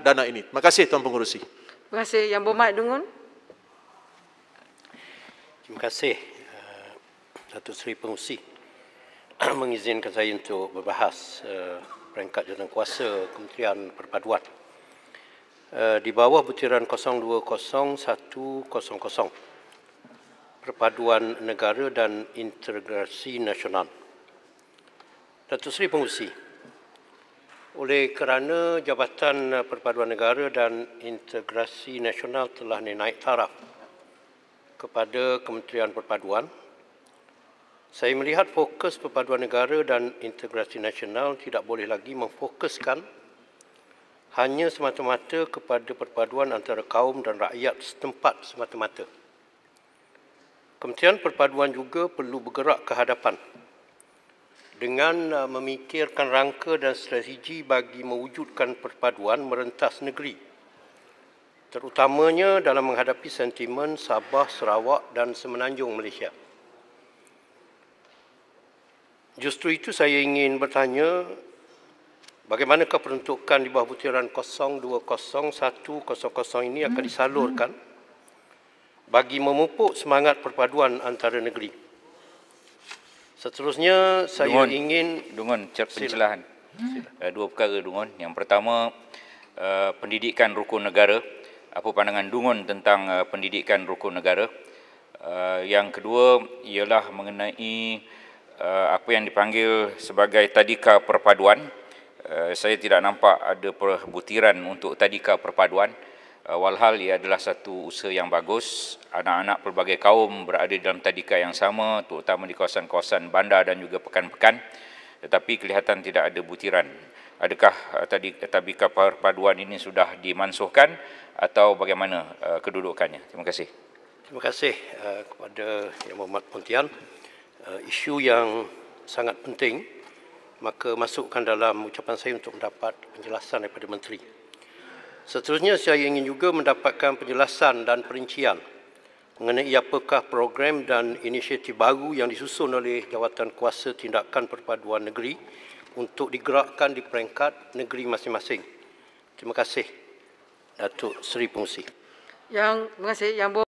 dana ini. Terima kasih Tuan Pengurusi. Terima kasih Yang Bermat Dungun. Terima kasih eh, Datuk Seri Pengurusi mengizinkan saya untuk berbahas eh, peringkat jalan kuasa Kementerian Perpaduan eh, di bawah butiran 020100 Perpaduan Negara dan Integrasi Nasional. Datuk Seri Pengurusi, oleh kerana Jabatan Perpaduan Negara dan Integrasi Nasional telah naik taraf kepada Kementerian Perpaduan, saya melihat fokus Perpaduan Negara dan Integrasi Nasional tidak boleh lagi memfokuskan hanya semata-mata kepada perpaduan antara kaum dan rakyat setempat semata-mata. Kementerian Perpaduan juga perlu bergerak ke hadapan dengan uh, memikirkan rangka dan strategi bagi mewujudkan perpaduan merentas negeri terutamanya dalam menghadapi sentimen Sabah, Sarawak dan Semenanjung Malaysia. Justru itu saya ingin bertanya bagaimana peruntukan di bawah butiran 020100 ini akan hmm. disalurkan hmm. bagi memupuk semangat perpaduan antara negeri. Hmm. Seterusnya saya dungun, ingin dengan pencelahan sila. Hmm. Eh, dua perkara dungun. Yang pertama eh, pendidikan rukun negara. Apa pandangan dungun tentang eh, pendidikan rukun negara? Yang kedua ialah mengenai apa yang dipanggil sebagai tadika perpaduan. Saya tidak nampak ada perbutiran untuk tadika perpaduan. Eh, walhal ia adalah satu usaha yang bagus anak-anak pelbagai kaum berada dalam tadika yang sama terutama di kawasan-kawasan bandar dan juga pekan-pekan tetapi kelihatan tidak ada butiran adakah eh, tadi tadika perpaduan ini sudah dimansuhkan atau bagaimana uh, kedudukannya terima kasih terima kasih uh, kepada yang Berhormat Pontian uh, isu yang sangat penting maka masukkan dalam ucapan saya untuk mendapat penjelasan daripada menteri Seterusnya saya ingin juga mendapatkan penjelasan dan perincian mengenai apakah program dan inisiatif baru yang disusun oleh Jawatan Kuasa Tindakan Perpaduan Negeri untuk digerakkan di peringkat negeri masing-masing. Terima kasih Datuk Seri Pengusi. Yang terima kasih Yang